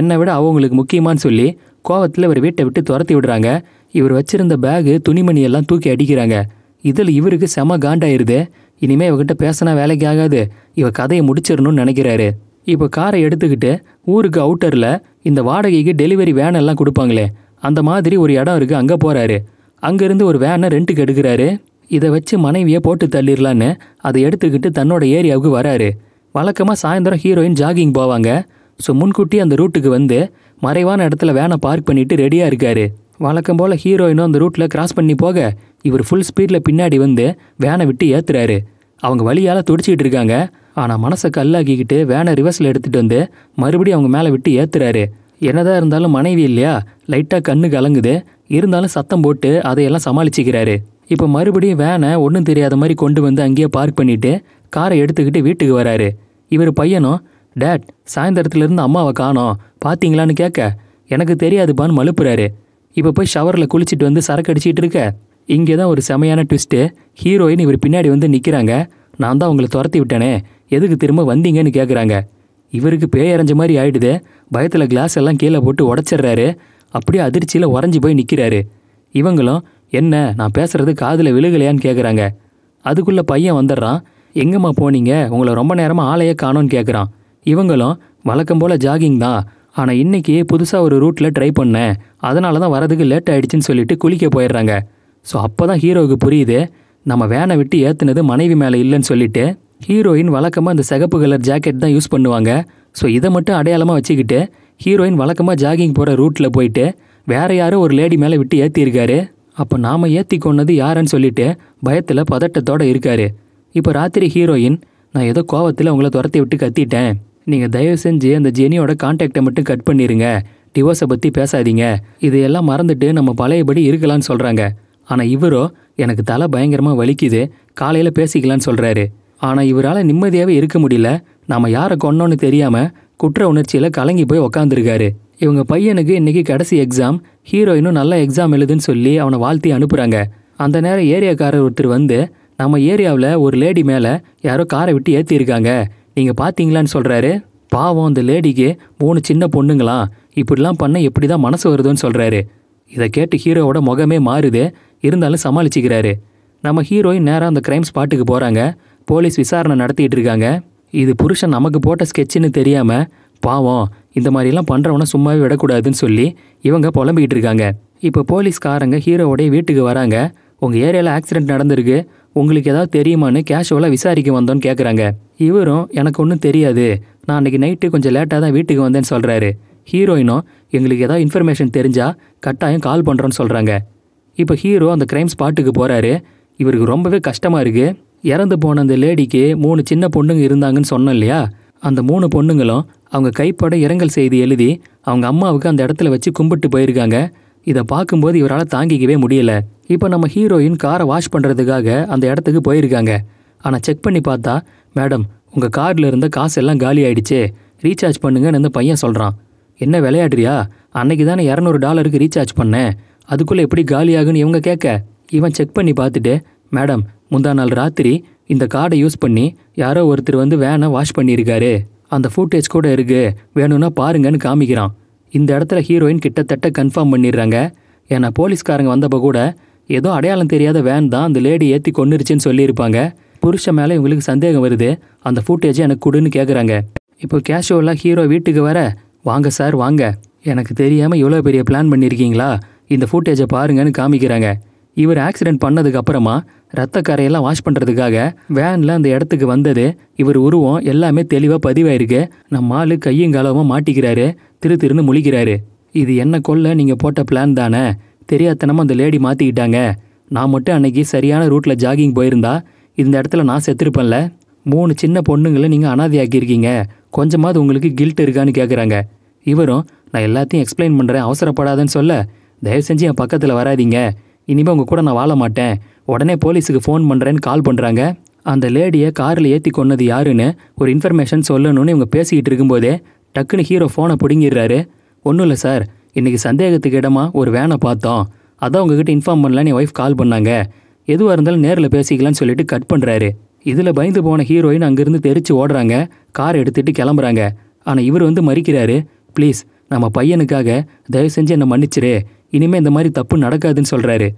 என்னை விட அவங்களுக்கு முக்கியமானு சொல்லி கோவத்தில் இவர் வீட்டை விட்டு துரத்தி விடுறாங்க இவர் வச்சிருந்த பேகு துணிமணியெல்லாம் தூக்கி அடிக்கிறாங்க இதில் இவருக்கு செம காண்டாயிருது இனிமேல் இவகிட்ட பேசினா வேலைக்கு ஆகாது இவ கதையை முடிச்சிடணும்னு நினைக்கிறாரு இப்போ காரை எடுத்துக்கிட்டு ஊருக்கு அவுட்டரில் இந்த வாடகைக்கு டெலிவரி வேனெல்லாம் கொடுப்பாங்களே அந்த மாதிரி ஒரு இடம் இருக்குது அங்கே போகிறாரு அங்கேருந்து ஒரு வேனை ரெண்ட்டுக்கு எடுக்கிறாரு இதை வச்சு மனைவியை போட்டு தள்ளிடலான்னு அதை எடுத்துக்கிட்டு தன்னோட ஏரியாவுக்கு வராரு வழக்கமாக சாயந்தரம் ஹீரோயின் ஜாகிங் போவாங்க ஸோ முன்கூட்டி அந்த ரூட்டுக்கு வந்து மறைவான இடத்துல வேனை பார்க் பண்ணிவிட்டு ரெடியாக இருக்கார் வழக்கம் போல் ஹீரோயினும் அந்த ரூட்டில் கிராஸ் பண்ணி போக இவர் ஃபுல் ஸ்பீடில் பின்னாடி வந்து வேனை விட்டு ஏற்றுறாரு அவங்க வழியால் துடிச்சிக்கிட்டு இருக்காங்க ஆனால் மனசை கல்லாக்கிக்கிட்டு வேனை ரிவர்ஸில் எடுத்துகிட்டு வந்து மறுபடியும் அவங்க மேலே விட்டு ஏற்றுறாரு என்னதான் இருந்தாலும் மனைவி இல்லையா லைட்டாக கண்ணு கலங்குது இருந்தாலும் சத்தம் போட்டு அதையெல்லாம் சமாளிச்சுக்கிறாரு இப்போ மறுபடியும் வேனை ஒன்றும் தெரியாத மாதிரி கொண்டு வந்து அங்கேயே பார்க் பண்ணிவிட்டு காரை எடுத்துக்கிட்டு வீட்டுக்கு வராரு இவர் பையனும் டேட் சாயந்தரத்துலேருந்து அம்மாவை காணோம் பார்த்தீங்களான்னு கேட்க எனக்கு தெரியாதுப்பான்னு மழுப்புறாரு இப்போ போய் ஷவரில் குளிச்சுட்டு வந்து சரக்கு அடிச்சிட்டு இருக்க இங்கே தான் ஒரு செமையான ட்விஸ்ட்டு ஹீரோயின் இவர் பின்னாடி வந்து நிற்கிறாங்க நான் தான் உங்களை துரத்தி விட்டேனே எதுக்கு திரும்ப வந்தீங்கன்னு கேட்குறாங்க இவருக்கு பேயரைஞ்ச மாதிரி ஆயிடுது பயத்தில் கிளாஸ் எல்லாம் கீழே போட்டு உடச்சிட்றாரு அப்படியே அதிர்ச்சியில் உறஞ்சி போய் நிற்கிறாரு இவங்களும் என்ன நான் பேசுகிறது காதில் விழுகலையான்னு கேட்குறாங்க அதுக்குள்ளே பையன் வந்துடுறான் எங்கேம்மா போனீங்க உங்களை ரொம்ப நேரமாக ஆளையே காணோன்னு கேட்குறான் இவங்களும் வழக்கம் போல் ஜாகிங் தான் ஆனால் இன்றைக்கி புதுசாக ஒரு ரூட்டில் ட்ரை பண்ணேன் அதனால தான் வரதுக்கு லேட் ஆகிடுச்சின்னு சொல்லிட்டு குளிக்க போயிடுறாங்க ஸோ அப்போ தான் ஹீரோவுக்கு புரியுது நம்ம வேனை விட்டு ஏற்றுனது மனைவி மேலே இல்லைன்னு சொல்லிட்டு ஹீரோயின் வழக்கமாக இந்த சிகப்பு கலர் ஜாக்கெட் தான் யூஸ் பண்ணுவாங்க ஸோ இதை மட்டும் அடையாளமாக வச்சுக்கிட்டு ஹீரோயின் வழக்கமாக ஜாகிங் போகிற ரூட்டில் போயிட்டு வேறு யாரோ ஒரு லேடி மேலே விட்டு ஏற்றியிருக்காரு அப்போ நாம் ஏற்றி கொண்டது யாருன்னு சொல்லிட்டு பயத்தில் பதட்டத்தோடு இருக்கார் இப்போ ராத்திரி ஹீரோயின் நான் ஏதோ கோவத்தில் உங்களை துரத்தி விட்டு கத்திட்டேன் நீங்கள் தயவு செஞ்சு அந்த ஜெனியோட கான்டாக்டை மட்டும் கட் பண்ணிடுங்க டிவோர்ஸை பற்றி பேசாதீங்க இதையெல்லாம் மறந்துட்டு நம்ம பழையபடி இருக்கலாம்னு சொல்கிறாங்க ஆனால் இவரோ எனக்கு தலை பயங்கரமாக வலிக்குது காலையில் பேசிக்கலான்னு சொல்கிறாரு ஆனால் இவரால் நிம்மதியாகவே இருக்க முடியல நாம் யாரை கொண்டோன்னு தெரியாமல் குற்ற உணர்ச்சியில் கலங்கி போய் உக்காந்துருக்காரு இவங்க பையனுக்கு இன்றைக்கி கடைசி எக்ஸாம் ஹீரோயினும் நல்ல எக்ஸாம் எழுதுன்னு சொல்லி அவனை வாழ்த்தி அனுப்புகிறாங்க அந்த நேரம் ஏரியாக்காரர் ஒருத்தர் வந்து நம்ம ஏரியாவில் ஒரு லேடி மேலே யாரோ காரை விட்டு ஏற்றிருக்காங்க நீங்கள் பார்த்தீங்களான்னு சொல்கிறாரு பாவம் அந்த லேடிக்கு மூணு சின்ன பொண்ணுங்களாம் இப்படிலாம் பண்ண எப்படி தான் மனசு வருதுன்னு சொல்கிறாரு இதை கேட்டு ஹீரோவோட முகமே மாறுது இருந்தாலும் சமாளிச்சுக்கிறாரு நம்ம ஹீரோயின் நேராக அந்த க்ரைம் ஸ்பாட்டுக்கு போகிறாங்க போலீஸ் விசாரணை நடத்திக்கிட்டு இருக்காங்க இது புருஷன் நமக்கு போட்ட ஸ்கெட்சுன்னு தெரியாமல் பாவம் இந்த மாதிரிலாம் பண்ணுறவனை சும்மாவே விடக்கூடாதுன்னு சொல்லி இவங்க புலம்பிக்கிட்டு இருக்காங்க இப்போ போலீஸ்காரங்க ஹீரோவோடைய வீட்டுக்கு வராங்க உங்கள் ஏரியாவில் ஆக்சிடென்ட் நடந்திருக்கு உங்களுக்கு ஏதாவது தெரியுமான்னு கேஷுவலாக விசாரிக்க வந்தோன்னு கேட்குறாங்க இவரும் எனக்கு ஒன்றும் தெரியாது நான் அன்றைக்கி நைட்டு கொஞ்சம் லேட்டாக தான் வீட்டுக்கு வந்தேன்னு சொல்கிறாரு ஹீரோயினும் எங்களுக்கு ஏதாவது இன்ஃபர்மேஷன் தெரிஞ்சால் கட்டாயம் கால் பண்ணுறோன்னு சொல்கிறாங்க இப்போ ஹீரோ அந்த க்ரைம் ஸ்பாட்டுக்கு போகிறாரு இவருக்கு ரொம்பவே கஷ்டமாக இருக்குது இறந்து போன அந்த லேடிக்கு மூணு சின்ன பொண்ணுங்க இருந்தாங்கன்னு சொன்னோம் இல்லையா அந்த மூணு பொண்ணுங்களும் அவங்க கைப்பட இரங்கல் செய்தி எழுதி அவங்க அம்மாவுக்கு அந்த இடத்துல வச்சு கும்பிட்டு போயிருக்காங்க இதை பார்க்கும்போது இவரால் தாங்கிக்கவே முடியல இப்போ நம்ம ஹீரோயின் காரை வாஷ் பண்ணுறதுக்காக அந்த இடத்துக்கு போயிருக்காங்க ஆனால் செக் பண்ணி பார்த்தா மேடம் உங்கள் கார்டில் இருந்த காசு எல்லாம் காலி ஆயிடுச்சு ரீசார்ஜ் பண்ணுங்கன்னு அந்த பையன் சொல்கிறான் என்ன விளையாடுறியா அன்னைக்கு தானே இரநூறு டாலருக்கு ரீசார்ஜ் பண்ணேன் அதுக்குள்ளே எப்படி காலியாகுன்னு இவங்க கேட்க இவன் செக் பண்ணி பார்த்துட்டு மேடம் முந்தா நாள் ராத்திரி இந்த கார்டை யூஸ் பண்ணி யாரோ ஒருத்தர் வந்து வேனை வாஷ் பண்ணியிருக்காரு அந்த ஃபூட்டேஜ் கூட இருக்குது வேணும்னா பாருங்கன்னு காமிக்கிறான் இந்த இடத்துல ஹீரோயின் கிட்டத்தட்ட கன்ஃபார்ம் பண்ணிடுறாங்க ஏன்னா போலீஸ்காரங்க வந்தப்போ கூட ஏதோ அடையாளம் தெரியாத வேன் தான் அந்த லேடி ஏற்றி கொண்டுருச்சுன்னு சொல்லியிருப்பாங்க புருஷன் மேலே இவங்களுக்கு சந்தேகம் வருது அந்த ஃபூட்டேஜை எனக்கு கொடுன்னு கேட்குறாங்க இப்போ கேஷுவலாக ஹீரோ வீட்டுக்கு வர வாங்க சார் வாங்க எனக்கு தெரியாமல் இவ்வளோ பெரிய பிளான் பண்ணியிருக்கீங்களா இந்த ஃபூட்டேஜை பாருங்கன்னு காமிக்கிறாங்க இவர் ஆக்சிடென்ட் பண்ணதுக்கப்புறமா ரத்த கரையெல்லாம் வாஷ் பண்ணுறதுக்காக வேனில் அந்த இடத்துக்கு வந்தது இவர் உருவம் எல்லாமே தெளிவாக பதிவாயிருக்கு நம்ம ஆள் கையங்காலமாக மாட்டிக்கிறாரு திரு திருன்னு முழிக்கிறாரு இது என்ன கொள்ள நீங்கள் போட்ட பிளான் தானே தெரியாதனமாக அந்த லேடி மாற்றிக்கிட்டாங்க நான் மட்டும் அன்னைக்கு சரியான ரூட்டில் ஜாகிங் போயிருந்தா இந்த இடத்துல நான் செத்துருப்பேன்ல மூணு சின்ன பொண்ணுங்களை நீங்கள் அனாதையாக்கியிருக்கீங்க கொஞ்சமாவது உங்களுக்கு கில்ட் இருக்கான்னு கேட்குறாங்க இவரும் நான் எல்லாத்தையும் எக்ஸ்பிளைன் பண்ணுறேன் அவசரப்படாதன்னு சொல்ல தயவு செஞ்சு என் பக்கத்தில் வராதிங்க இனிமேல் உங்கள் கூட நான் வாழ மாட்டேன் உடனே போலீஸுக்கு ஃபோன் பண்ணுறேன்னு கால் பண்ணுறாங்க அந்த லேடியை காரில் ஏற்றி கொன்னது யாருன்னு ஒரு இன்ஃபர்மேஷன் சொல்லணும்னு இவங்க பேசிக்கிட்டு இருக்கும்போதே டக்குன்னு ஹீரோ ஃபோனை பிடுங்கிடுறாரு ஒன்றும் இல்லை சார் இன்றைக்கி சந்தேகத்துக்கு இடமா ஒரு வேனை பார்த்தோம் அதான் உங்ககிட்ட இன்ஃபார்ம் பண்ணலான்னு என் ஒய்ஃப் கால் பண்ணாங்க எதுவாக இருந்தாலும் நேரில் பேசிக்கலாம்னு சொல்லிட்டு கட் பண்ணுறாரு இதில் பயந்து போன ஹீரோயின் அங்கேருந்து தெரிச்சு ஓடுறாங்க கார் எடுத்துகிட்டு கிளம்புறாங்க ஆனால் இவர் வந்து மறிக்கிறாரு ப்ளீஸ் நம்ம பையனுக்காக தயவு செஞ்சு என்னை மன்னிச்சிரு இனிமேல் இந்த மாதிரி தப்பு நடக்காதுன்னு சொல்கிறாரு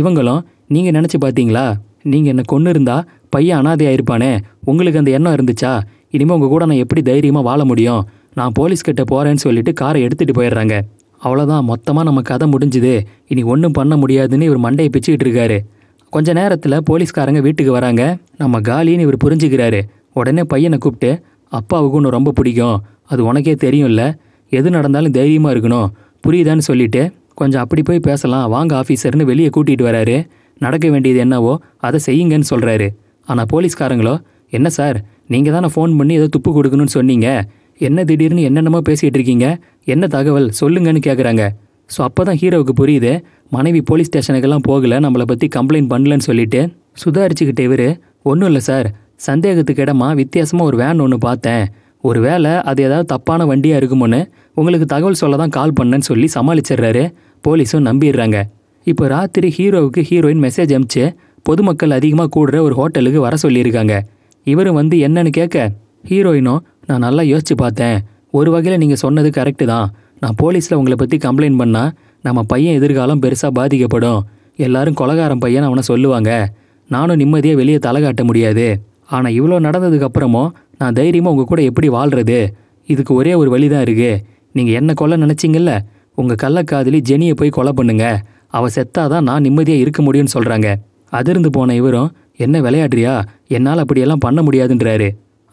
இவங்களும் நீங்கள் நினச்சி பார்த்தீங்களா நீங்கள் என்னை கொண்டு இருந்தால் பையன் அனாதையாயிருப்பானே உங்களுக்கு அந்த எண்ணம் இருந்துச்சா இனிமேல் உங்கள் கூட நான் எப்படி தைரியமாக வாழ முடியும் நான் போலீஸ்கிட்ட போகிறேன்னு சொல்லிட்டு காரை எடுத்துகிட்டு போயிடுறாங்க அவ்வளோதான் மொத்தமாக நம்ம கதை முடிஞ்சுது இனி ஒன்றும் பண்ண முடியாதுன்னு இவர் மண்டையை பிச்சுக்கிட்டு இருக்காரு கொஞ்ச நேரத்தில் போலீஸ்காரங்க வீட்டுக்கு வராங்க நம்ம காலின்னு இவர் புரிஞ்சுக்கிறாரு உடனே பையனை கூப்பிட்டு அப்பாவுக்கு ஒன்று ரொம்ப பிடிக்கும் அது உனக்கே தெரியும்ல எது நடந்தாலும் தைரியமாக இருக்கணும் புரியுதான்னு சொல்லிவிட்டு கொஞ்சம் அப்படி போய் பேசலாம் வாங்க ஆஃபீஸர்னு வெளியே கூட்டிகிட்டு வராரு நடக்க வேண்டியது என்னவோ அதை செய்யுங்கன்னு சொல்கிறாரு ஆனால் போலீஸ்காரங்களோ என்ன சார் நீங்கள் தானே ஃபோன் பண்ணி ஏதோ துப்பு கொடுக்கணும்னு சொன்னீங்க என்ன திடீர்னு என்னென்னமோ பேசிகிட்டு இருக்கீங்க என்ன தகவல் சொல்லுங்கன்னு கேட்குறாங்க ஸோ அப்போ தான் ஹீரோவுக்கு புரியுது மனைவி போலீஸ் ஸ்டேஷனுக்கெல்லாம் போகலை நம்மளை பற்றி கம்ப்ளைண்ட் பண்ணலன்னு சொல்லிட்டு சுதாரிச்சுக்கிட்டே இவர் ஒன்றும் இல்லை சார் சந்தேகத்துக்கு இடமா வித்தியாசமாக ஒரு வேன் ஒன்று பார்த்தேன் ஒரு வேளை அது ஏதாவது தப்பான வண்டியாக இருக்குமோன்னு உங்களுக்கு தகவல் சொல்ல தான் கால் பண்ணேன்னு சொல்லி சமாளிச்சிடுறாரு போலீஸும் நம்பிடுறாங்க இப்போ ராத்திரி ஹீரோவுக்கு ஹீரோயின் மெசேஜ் அமிச்சு பொதுமக்கள் அதிகமாக கூடுற ஒரு ஹோட்டலுக்கு வர சொல்லியிருக்காங்க இவரும் வந்து என்னன்னு கேட்க ஹீரோயினும் நான் நல்லா யோசித்து பார்த்தேன் ஒரு வகையில் நீங்கள் சொன்னது கரெக்டு தான் நான் போலீஸில் உங்களை பற்றி கம்ப்ளைண்ட் பண்ணால் நம்ம பையன் எதிர்காலம் பெருசாக பாதிக்கப்படும் எல்லாரும் கொலகாரம் பையன் அவனை சொல்லுவாங்க நானும் நிம்மதியாக வெளியே தலை காட்ட முடியாது ஆனால் இவ்வளோ நடந்ததுக்கப்புறமும் நான் தைரியமாக உங்கள் கூட எப்படி வாழ்கிறது இதுக்கு ஒரே ஒரு வழி தான் இருக்குது நீங்கள் என்ன கொல்ல நினச்சிங்கல்ல உங்கள் கள்ளக்காதலி ஜெனியை போய் கொலை பண்ணுங்க அவள் செத்தாதான் நான் நிம்மதியாக இருக்க முடியும்னு சொல்கிறாங்க அதிர்ந்து போன இவரும் என்ன விளையாடுறியா என்னால் அப்படியெல்லாம் பண்ண முடியாதுன்றாரு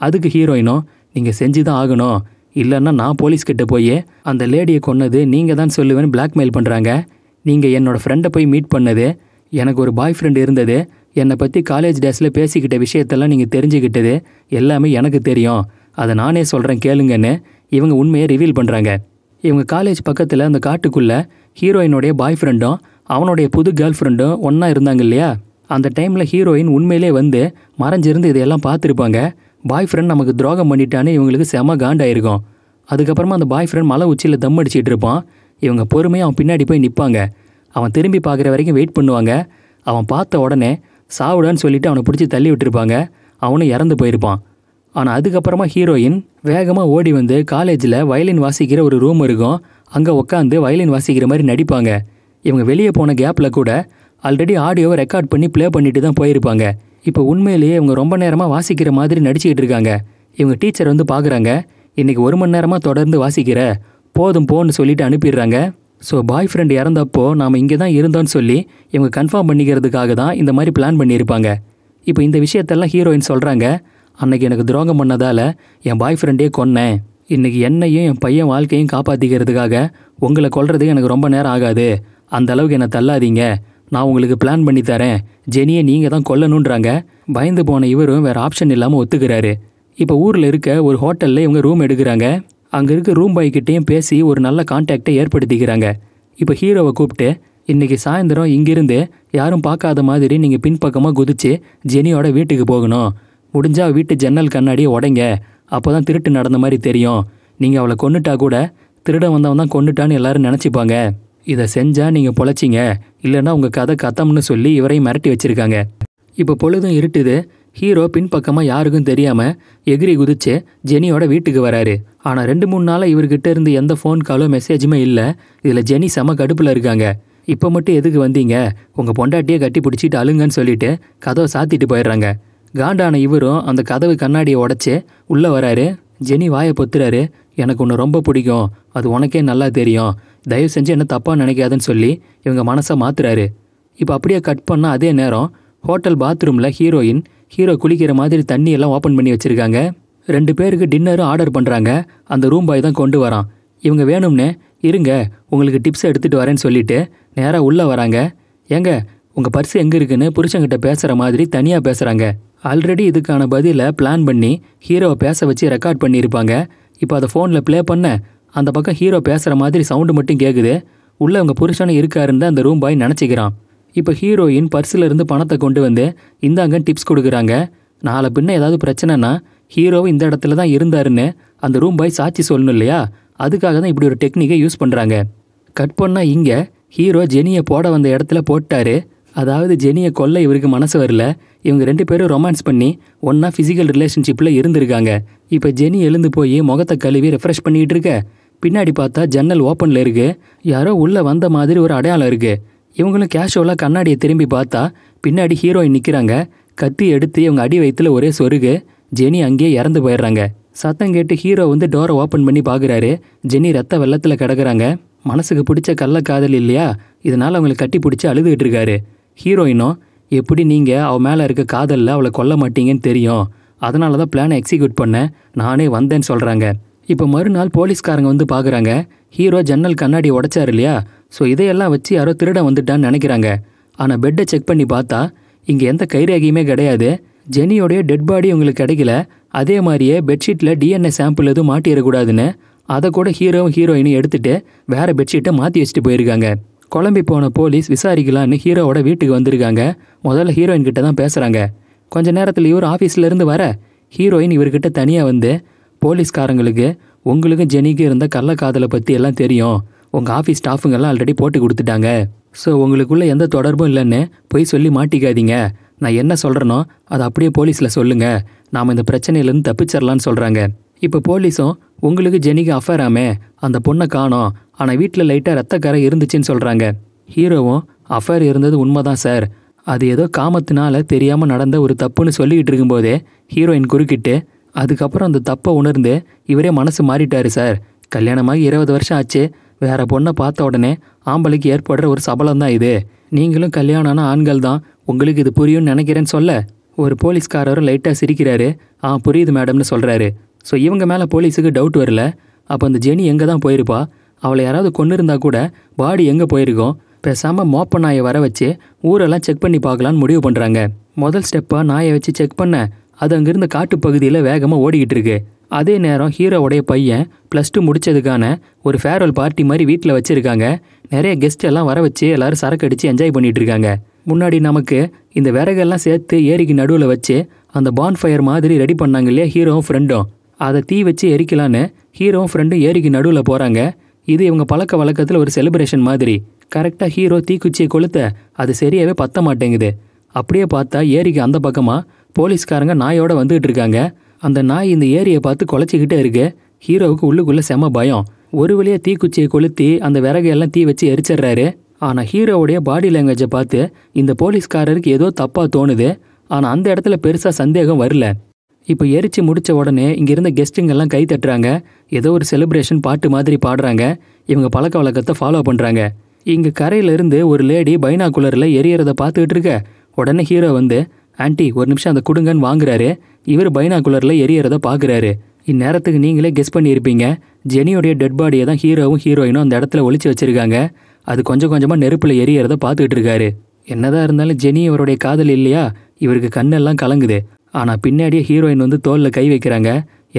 அதுக்கு ஹீரோயினும் நீங்கள் செஞ்சு தான் ஆகணும் இல்லைன்னா நான் போலீஸ்கிட்ட போய் அந்த லேடியை கொன்னது நீங்கள் தான் சொல்லுவேன்னு பிளாக்மெயில் பண்ணுறாங்க நீங்கள் என்னோடய ஃப்ரெண்டை போய் மீட் பண்ணது எனக்கு ஒரு பாய் ஃப்ரெண்டு இருந்தது என்னை பற்றி காலேஜ் டேஸில் பேசிக்கிட்ட விஷயத்தெல்லாம் நீங்கள் தெரிஞ்சுக்கிட்டது எல்லாமே எனக்கு தெரியும் அதை நானே சொல்கிறேன் கேளுங்கன்னு இவங்க உண்மையை ரிவீல் பண்ணுறாங்க இவங்க காலேஜ் பக்கத்தில் அந்த காட்டுக்குள்ளே ஹீரோயினுடைய பாய் ஃப்ரெண்டும் அவனுடைய புது கேர்ள் ஃப்ரெண்டும் ஒன்றா இருந்தாங்க இல்லையா அந்த டைமில் ஹீரோயின் உண்மையிலே வந்து மறைஞ்சிருந்து இதையெல்லாம் பார்த்துருப்பாங்க பாய் ஃப்ரெண்ட் நமக்கு துரோகம் பண்ணிட்டான்னு இவங்களுக்கு செம காண்டாயிருக்கும் அதுக்கப்புறமா அந்த பாய் ஃப்ரெண்ட் மலை உச்சியில் தம் அடிச்சிட்டு இருப்பான் இவங்க பொறுமையாக அவன் பின்னாடி போய் நிற்பாங்க அவன் திரும்பி பார்க்குற வரைக்கும் வெயிட் பண்ணுவாங்க அவன் பார்த்த உடனே சாவுடான்னு சொல்லிவிட்டு அவனை பிடிச்சி தள்ளி விட்டுருப்பாங்க அவனும் இறந்து போயிருப்பான் ஆனால் அதுக்கப்புறமா ஹீரோயின் வேகமாக ஓடி வந்து காலேஜில் வயலின் வாசிக்கிற ஒரு ரூம் இருக்கும் அங்கே உக்காந்து வயலின் வாசிக்கிற மாதிரி நடிப்பாங்க இவங்க வெளியே போன கேப்பில் கூட ஆல்ரெடி ஆடியோவை ரெக்கார்ட் பண்ணி ப்ளே பண்ணிட்டு தான் போயிருப்பாங்க இப்போ உண்மையிலேயே இவங்க ரொம்ப நேரமாக வாசிக்கிற மாதிரி நடிச்சுக்கிட்டு இருக்காங்க இவங்க டீச்சர் வந்து பார்க்குறாங்க இன்றைக்கி ஒரு மணி நேரமாக தொடர்ந்து வாசிக்கிற போதும் போன்னு சொல்லிட்டு அனுப்பிடுறாங்க ஸோ பாய் ஃப்ரெண்டு இறந்தப்போ நாம் இங்கே தான் இருந்தோன்னு சொல்லி இவங்க கன்ஃபார்ம் பண்ணிக்கிறதுக்காக தான் இந்த மாதிரி பிளான் பண்ணியிருப்பாங்க இப்போ இந்த விஷயத்தெல்லாம் ஹீரோயின் சொல்கிறாங்க அன்னைக்கு எனக்கு துரோகம் பண்ணதால் என் பாய் ஃப்ரெண்டே கொன்னேன் இன்றைக்கி என்னையும் என் பையன் வாழ்க்கையும் காப்பாற்றிக்கிறதுக்காக உங்களை கொல்றதுக்கு எனக்கு ரொம்ப நேரம் ஆகாது அந்த அளவுக்கு என்னை தள்ளாதீங்க நான் உங்களுக்கு பிளான் பண்ணி தரேன் ஜெனியை நீங்கள் தான் கொல்லணுன்றாங்க பயந்து போன இவரும் வேறு ஆப்ஷன் இல்லாமல் ஒத்துக்கிறாரு இப்போ ஊரில் இருக்க ஒரு ஹோட்டலில் இவங்க ரூம் எடுக்கிறாங்க அங்கே இருக்க ரூம் பாய்கிட்டேயும் பேசி ஒரு நல்ல கான்டாக்டை ஏற்படுத்திக்கிறாங்க இப்போ ஹீரோவை கூப்பிட்டு இன்றைக்கி சாயந்தரம் இங்கேருந்து யாரும் பார்க்காத மாதிரி நீங்கள் பின்பக்கமாக குதிச்சு ஜெனியோட வீட்டுக்கு போகணும் முடிஞ்சால் வீட்டு ஜன்னல் கண்ணாடியை உடைங்க அப்போ தான் திருட்டு நடந்த மாதிரி தெரியும் நீங்கள் அவளை கொண்டுட்டா கூட திருட வந்தவன் தான் கொண்டுட்டான்னு எல்லாரும் நினச்சிப்பாங்க இதை செஞ்சால் நீங்கள் பொழைச்சிங்க இல்லைன்னா உங்கள் கதை கத்தம்னு சொல்லி இவரையும் மிரட்டி வச்சுருக்காங்க இப்போ பொழுதும் இருட்டுது ஹீரோ பின்பக்கமாக யாருக்கும் தெரியாமல் எகிரி குதிச்சு ஜெனியோட வீட்டுக்கு வராரு ஆனால் ரெண்டு மூணு நாளாக இவர்கிட்ட இருந்து எந்த ஃபோன் காலோ மெசேஜுமே இல்லை இதில் ஜெனி செம கடுப்பில் இருக்காங்க இப்போ மட்டும் எதுக்கு வந்தீங்க உங்கள் பொண்டாட்டியை கட்டி பிடிச்சிட்டு அழுங்கன்னு சொல்லிட்டு கதவை சாத்திட்டு போயிடுறாங்க காண்டான இவரும் அந்த கதவு கண்ணாடியை உடச்சி உள்ளே வராரு ஜெனி வாயை பொத்துறாரு எனக்கு ஒன்று ரொம்ப பிடிக்கும் அது உனக்கே நல்லா தெரியும் தயவு செஞ்சு என்ன தப்பாக நினைக்காதுன்னு சொல்லி இவங்க மனசை மாற்றுறாரு இப்போ அப்படியே கட் பண்ணால் அதே நேரம் ஹோட்டல் பாத்ரூமில் ஹீரோயின் ஹீரோ குளிக்கிற மாதிரி தண்ணியெல்லாம் ஓப்பன் பண்ணி வச்சுருக்காங்க ரெண்டு பேருக்கு டின்னரும் ஆர்டர் பண்ணுறாங்க அந்த ரூம் பாய் தான் கொண்டு வரான் இவங்க வேணும்னு இருங்க உங்களுக்கு டிப்ஸை எடுத்துகிட்டு வரேன்னு சொல்லிவிட்டு நேராக உள்ளே வராங்க ஏங்க உங்கள் பர்ஸ் எங்கே இருக்குன்னு புருஷங்கிட்ட பேசுகிற மாதிரி தனியாக பேசுகிறாங்க ஆல்ரெடி இதுக்கான பதிலை பிளான் பண்ணி ஹீரோவை பேச வச்சு ரெக்கார்ட் பண்ணியிருப்பாங்க இப்போ அதை ஃபோனில் ப்ளே பண்ண அந்த பக்கம் ஹீரோ பேசுகிற மாதிரி சவுண்டு மட்டும் கேட்குது உள்ளே அவங்க புருஷனும் இருக்காருன்னு அந்த ரூம் பாய் நினச்சிக்கிறான் இப்போ ஹீரோயின் இருந்து பணத்தை கொண்டு வந்து இந்தாங்க டிப்ஸ் கொடுக்குறாங்க நாளை பின்ன ஏதாவது பிரச்சனைனா ஹீரோவும் இந்த இடத்துல தான் இருந்தாருன்னு அந்த ரூம் பாய் சாட்சி சொல்லணும் இல்லையா அதுக்காக தான் இப்படி ஒரு டெக்னிக்கை யூஸ் பண்ணுறாங்க கட் பண்ணால் இங்கே ஹீரோ ஜெனியை போட வந்த இடத்துல போட்டார் அதாவது ஜெனியை கொல்ல இவருக்கு மனசு வரல இவங்க ரெண்டு பேரும் ரொமான்ஸ் பண்ணி ஒன்றா ஃபிசிக்கல் ரிலேஷன்ஷிப்பில் இருந்திருக்காங்க இப்போ ஜெனி எழுந்து போய் முகத்தை கழுவி ரெஃப்ரெஷ் பண்ணிகிட்டு இருக்க பின்னாடி பார்த்தா ஜன்னல் ஓப்பனில் இருக்குது யாரோ உள்ளே வந்த மாதிரி ஒரு அடையாளம் இருக்குது இவங்களும் கேஷுவலாக கண்ணாடியை திரும்பி பார்த்தா பின்னாடி ஹீரோயின் நிற்கிறாங்க கத்தி எடுத்து இவங்க அடி வயிற்றுல ஒரே சொருகு ஜெனி அங்கேயே இறந்து போயிடுறாங்க சத்தம் கேட்டு ஹீரோ வந்து டோரை ஓப்பன் பண்ணி பார்க்குறாரு ஜெனி ரத்த வெள்ளத்தில் கிடக்குறாங்க மனசுக்கு பிடிச்ச கள்ள காதல் இல்லையா இதனால் அவங்களை கட்டி பிடிச்சி அழுதுகிட்டு இருக்காரு ஹீரோயினும் எப்படி நீங்கள் அவள் மேலே இருக்க காதலில் அவளை கொல்ல மாட்டீங்கன்னு தெரியும் அதனால தான் பிளானை எக்ஸிக்யூட் பண்ண நானே வந்தேன்னு சொல்கிறாங்க இப்போ மறுநாள் போலீஸ்காரங்க வந்து பார்க்குறாங்க ஹீரோ ஜன்னல் கண்ணாடி உடைச்சார் இல்லையா ஸோ இதையெல்லாம் வச்சு யாரோ திருட வந்துட்டான்னு நினைக்கிறாங்க ஆனால் பெட்டை செக் பண்ணி பார்த்தா இங்கே எந்த கைரேகையுமே கிடையாது ஜெனியோடைய டெட் பாடி உங்களுக்கு கிடைக்கல அதே மாதிரியே பெட்ஷீட்டில் டிஎன்ஏ சாம்பிள் எதுவும் மாட்டிடக்கூடாதுன்னு அதை கூட ஹீரோவும் ஹீரோயினும் எடுத்துகிட்டு வேறு பெட்ஷீட்டை மாற்றி வச்சுட்டு போயிருக்காங்க குழம்பி போன போலீஸ் விசாரிக்கலான்னு ஹீரோவோட வீட்டுக்கு வந்திருக்காங்க முதல்ல ஹீரோயின் கிட்ட தான் பேசுகிறாங்க கொஞ்ச நேரத்தில் இவர் ஆஃபீஸ்லேருந்து வர ஹீரோயின் இவர்கிட்ட தனியாக வந்து போலீஸ்காரங்களுக்கு உங்களுக்கும் ஜெனிக்கு இருந்த கள்ளக்காதலை பற்றி எல்லாம் தெரியும் உங்கள் ஆஃபீஸ் ஸ்டாஃபுங்கெல்லாம் ஆல்ரெடி போட்டு கொடுத்துட்டாங்க ஸோ உங்களுக்குள்ளே எந்த தொடர்பும் இல்லைன்னு போய் சொல்லி மாட்டிக்காதீங்க நான் என்ன சொல்கிறேனோ அதை அப்படியே போலீஸில் சொல்லுங்கள் நாம் இந்த பிரச்சனையிலேருந்து தப்பிச்சிடலான்னு சொல்கிறாங்க இப்போ போலீஸும் உங்களுக்கு ஜெனிக்கு அஃபேராமே அந்த பொண்ணை காணோம் ஆனால் வீட்டில் லைட்டாக ரத்தக்கரை இருந்துச்சுன்னு சொல்கிறாங்க ஹீரோவும் அஃபேர் இருந்தது உண்மைதான் சார் அது ஏதோ காமத்தினால தெரியாமல் நடந்த ஒரு தப்புன்னு சொல்லிக்கிட்டு இருக்கும்போதே ஹீரோயின் குறுக்கிட்டு அதுக்கப்புறம் அந்த தப்பை உணர்ந்து இவரே மனசு மாறிட்டாரு சார் கல்யாணமாகி இருபது வருஷம் ஆச்சு வேற பொண்ணை பார்த்த உடனே ஆம்பளைக்கு ஏற்படுற ஒரு சபலம் தான் இது நீங்களும் கல்யாணம்னா ஆண்கள் தான் உங்களுக்கு இது புரியும்னு நினைக்கிறேன்னு சொல்ல ஒரு போலீஸ்காரரும் லைட்டாக சிரிக்கிறாரு ஆ புரியுது மேடம்னு சொல்கிறாரு ஸோ இவங்க மேலே போலீஸுக்கு டவுட் வரல அப்போ அந்த ஜெனி எங்கே தான் போயிருப்பா அவளை யாராவது கொண்டு இருந்தால் கூட பாடி எங்கே போயிருக்கோம் பேசாமல் மோப்ப நாயை வர வச்சு ஊரெல்லாம் செக் பண்ணி பார்க்கலான்னு முடிவு பண்ணுறாங்க முதல் ஸ்டெப்பாக நாயை வச்சு செக் பண்ண அது அங்கேருந்து காட்டு பகுதியில் வேகமாக ஓடிக்கிட்டு இருக்கு அதே நேரம் ஹீரோவுடைய பையன் ப்ளஸ் டூ முடித்ததுக்கான ஒரு ஃபேர்வெல் பார்ட்டி மாதிரி வீட்டில் வச்சுருக்காங்க நிறைய கெஸ்ட் எல்லாம் வர வச்சு எல்லோரும் சரக்கு அடித்து என்ஜாய் பண்ணிகிட்ருக்காங்க முன்னாடி நமக்கு இந்த விறகெல்லாம் சேர்த்து ஏரிக்கு நடுவில் வச்சு அந்த பான் ஃபயர் மாதிரி ரெடி பண்ணாங்க இல்லையா ஹீரோவும் ஃப்ரெண்டும் அதை தீ வச்சு எரிக்கலான்னு ஹீரோவும் ஃப்ரெண்டும் ஏரிக்கு நடுவில் போகிறாங்க இது இவங்க பழக்க வழக்கத்தில் ஒரு செலிப்ரேஷன் மாதிரி கரெக்டாக ஹீரோ தீக்குச்சியை கொளுத்த அது சரியாகவே பத்த மாட்டேங்குது அப்படியே பார்த்தா ஏரிக்கு அந்த பக்கமாக போலீஸ்காரங்க நாயோட வந்துகிட்டு இருக்காங்க அந்த நாய் இந்த ஏரியை பார்த்து குலைச்சிக்கிட்டே இருக்கு ஹீரோவுக்கு உள்ளுக்குள்ளே செம பயம் ஒரு வழியாக தீக்குச்சியை கொளுத்தி அந்த விறகையெல்லாம் தீ வச்சு எரிச்சிடுறாரு ஆனால் ஹீரோவுடைய பாடி லாங்குவேஜை பார்த்து இந்த போலீஸ்காரருக்கு ஏதோ தப்பாக தோணுது ஆனால் அந்த இடத்துல பெருசாக சந்தேகம் வரல இப்போ எரிச்சு முடித்த உடனே இங்கேருந்த கெஸ்ட்டுங்கெல்லாம் கை தட்டுறாங்க ஏதோ ஒரு செலிப்ரேஷன் பாட்டு மாதிரி பாடுறாங்க இவங்க பழக்க வழக்கத்தை ஃபாலோ பண்ணுறாங்க இங்கே கரையிலேருந்து ஒரு லேடி பைனாக்குலரில் எரியறதை பார்த்துக்கிட்டு இருக்க உடனே ஹீரோ வந்து ஆன்டி ஒரு நிமிஷம் அதை கொடுங்கன்னு வாங்குறாரு இவர் பைனாகுலரில் எரியறத பார்க்குறாரு இந்நேரத்துக்கு நீங்களே கெஸ் பண்ணியிருப்பீங்க ஜெனியோடைய டெட் பாடியை தான் ஹீரோவும் ஹீரோயினும் அந்த இடத்துல ஒழிச்சு வச்சுருக்காங்க அது கொஞ்சம் கொஞ்சமாக நெருப்பில் எரியறதை பார்த்துக்கிட்டு இருக்காரு என்னதான் இருந்தாலும் ஜெனி இவருடைய காதல் இல்லையா இவருக்கு கண்ணெல்லாம் கலங்குது ஆனால் பின்னாடியே ஹீரோயின் வந்து தோலில் கை வைக்கிறாங்க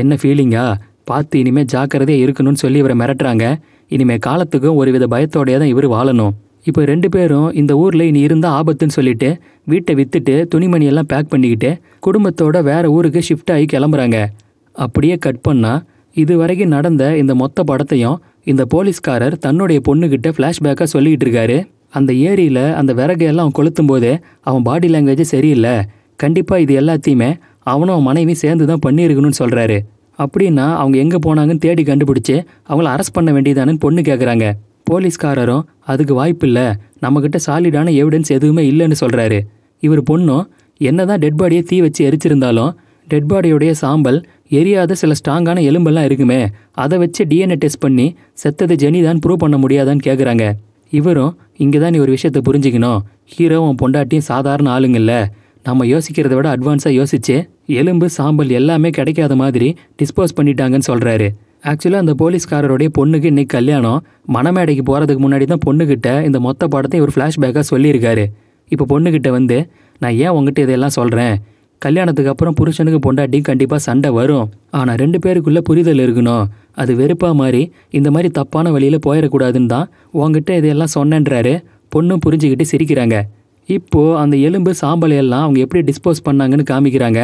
என்ன ஃபீலிங்கா பார்த்து இனிமேல் ஜாக்கிரதையாக இருக்கணும்னு சொல்லி இவரை மிரட்டுறாங்க இனிமேல் காலத்துக்கும் ஒருவித பயத்தோடைய தான் இவர் வாழணும் இப்போ ரெண்டு பேரும் இந்த ஊரில் இனி இருந்தால் ஆபத்துன்னு சொல்லிட்டு வீட்டை விற்றுட்டு துணிமணியெல்லாம் பேக் பண்ணிக்கிட்டு குடும்பத்தோட வேறு ஊருக்கு ஷிஃப்ட் ஆகி கிளம்புறாங்க அப்படியே கட் பண்ணால் இது வரைக்கும் நடந்த இந்த மொத்த படத்தையும் இந்த போலீஸ்காரர் தன்னுடைய பொண்ணுக்கிட்ட ஃப்ளாஷ்பேக்காக சொல்லிக்கிட்டு இருக்காரு அந்த ஏரியில் அந்த விறகையெல்லாம் அவன் கொளுத்தும் போதே அவன் பாடி லாங்குவேஜ் சரியில்லை கண்டிப்பாக இது எல்லாத்தையுமே அவனும் அவன் மனைவி சேர்ந்து தான் பண்ணியிருக்கணும்னு சொல்கிறாரு அப்படின்னா அவங்க எங்கே போனாங்கன்னு தேடி கண்டுபிடிச்சி அவங்கள அரெஸ்ட் பண்ண வேண்டியதானு பொண்ணு கேட்குறாங்க போலீஸ்காரரும் அதுக்கு வாய்ப்பில்லை நம்மக்கிட்ட சாலிடான எவிடன்ஸ் எதுவுமே இல்லைன்னு சொல்கிறாரு இவர் பொண்ணும் என்ன தான் டெட் பாடியை தீ வச்சு எரிச்சிருந்தாலும் டெட் பாடியோடைய சாம்பல் எரியாத சில ஸ்ட்ராங்கான எலும்பெல்லாம் இருக்குமே அதை வச்சு டிஎன்ஏ டெஸ்ட் பண்ணி செத்தது ஜெனி தான் ப்ரூவ் பண்ண முடியாதான்னு கேட்குறாங்க இவரும் இங்கே தான் நீ ஒரு விஷயத்த புரிஞ்சுக்கணும் ஹீரோவும் பொண்டாட்டியும் சாதாரண ஆளுங்கள்ல நம்ம யோசிக்கிறத விட அட்வான்ஸாக யோசிச்சு எலும்பு சாம்பல் எல்லாமே கிடைக்காத மாதிரி டிஸ்போஸ் பண்ணிட்டாங்கன்னு சொல்கிறாரு ஆக்சுவலாக அந்த போலீஸ்காரருடைய பொண்ணுக்கு இன்றைக்கி கல்யாணம் மணமேடைக்கு போகிறதுக்கு முன்னாடி தான் பொண்ணுக்கிட்ட இந்த மொத்த படத்தை ஒரு ஃப்ளாஷ்பேக்காக சொல்லியிருக்காரு இப்போ பொண்ணுக்கிட்ட வந்து நான் ஏன் உங்ககிட்ட இதெல்லாம் சொல்கிறேன் கல்யாணத்துக்கு அப்புறம் புருஷனுக்கு பொண்டாட்டி கண்டிப்பாக சண்டை வரும் ஆனால் ரெண்டு பேருக்குள்ளே புரிதல் இருக்கணும் அது வெறுப்பாக மாதிரி இந்த மாதிரி தப்பான வழியில் போயிடக்கூடாதுன்னு தான் உங்ககிட்ட இதையெல்லாம் சொன்னேன்றாரு பொண்ணும் புரிஞ்சுக்கிட்டு சிரிக்கிறாங்க இப்போது அந்த எலும்பு சாம்பல் எல்லாம் அவங்க எப்படி டிஸ்போஸ் பண்ணாங்கன்னு காமிக்கிறாங்க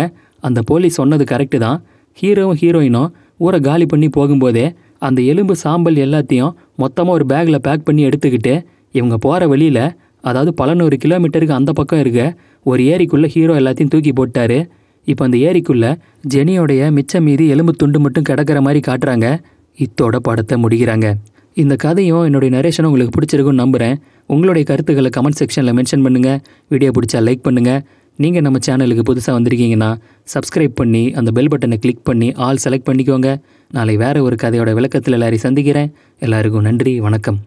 அந்த போலீஸ் சொன்னது கரெக்டு தான் ஹீரோவும் ஹீரோயினும் ஊரை காலி பண்ணி போகும்போதே அந்த எலும்பு சாம்பல் எல்லாத்தையும் மொத்தமாக ஒரு பேக்கில் பேக் பண்ணி எடுத்துக்கிட்டு இவங்க போகிற வழியில் அதாவது பலநூறு கிலோமீட்டருக்கு அந்த பக்கம் இருக்க ஒரு ஏரிக்குள்ளே ஹீரோ எல்லாத்தையும் தூக்கி போட்டார் இப்போ அந்த ஏரிக்குள்ளே ஜெனியோடைய மிச்சம் மீது எலும்பு துண்டு மட்டும் கிடக்கிற மாதிரி காட்டுறாங்க இத்தோட படத்தை முடிகிறாங்க இந்த கதையும் என்னுடைய நரேஷனும் உங்களுக்கு பிடிச்சிருக்குன்னு நம்புகிறேன் உங்களுடைய கருத்துக்களை கமெண்ட் செக்ஷனில் மென்ஷன் பண்ணுங்கள் வீடியோ பிடிச்சா லைக் பண்ணுங்கள் நீங்கள் நம்ம சேனலுக்கு புதுசாக வந்திருக்கீங்கன்னா சப்ஸ்கிரைப் பண்ணி அந்த பெல் பட்டனை கிளிக் பண்ணி ஆல் செலக்ட் பண்ணிக்கோங்க நாளை வேறு ஒரு கதையோட விளக்கத்தில் எல்லாரையும் சந்திக்கிறேன் எல்லாருக்கும் நன்றி வணக்கம்